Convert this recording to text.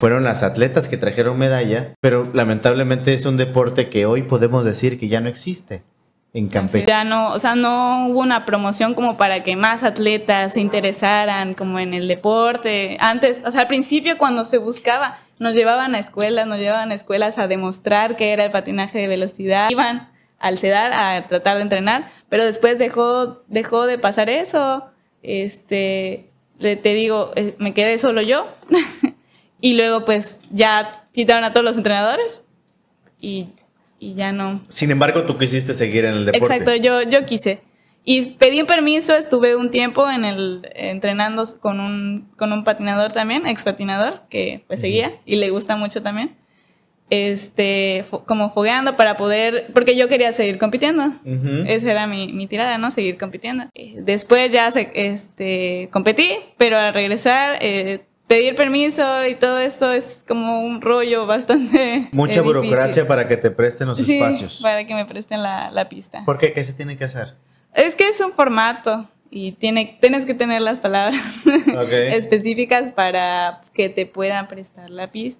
fueron las atletas que trajeron medalla, pero lamentablemente es un deporte que hoy podemos decir que ya no existe en Campeche. Ya no, o sea, no hubo una promoción como para que más atletas se interesaran como en el deporte. Antes, o sea, al principio cuando se buscaba, nos llevaban a escuelas, nos llevaban a escuelas a demostrar que era el patinaje de velocidad. Iban al CEDAR a tratar de entrenar, pero después dejó, dejó de pasar eso. Este, te digo, eh, me quedé solo yo. Y luego pues ya quitaron a todos los entrenadores y, y ya no. Sin embargo, tú quisiste seguir en el deporte. Exacto, yo, yo quise. Y pedí permiso, estuve un tiempo en el entrenando con un, con un patinador también, ex patinador, que pues seguía y le gusta mucho también. Este, como fogueando para poder, porque yo quería seguir compitiendo. Esa era mi, mi, tirada, ¿no? Seguir compitiendo. Eh, después ya este, competí, pero al regresar eh, pedir permiso y todo eso es como un rollo bastante. Eh, Mucha burocracia para que te presten los espacios. Para que me presten la, pista. ¿Por qué? ¿Qué se tiene que hacer? Es que es un formato y tiene, tienes que tener las palabras específicas para que te puedan prestar la pista.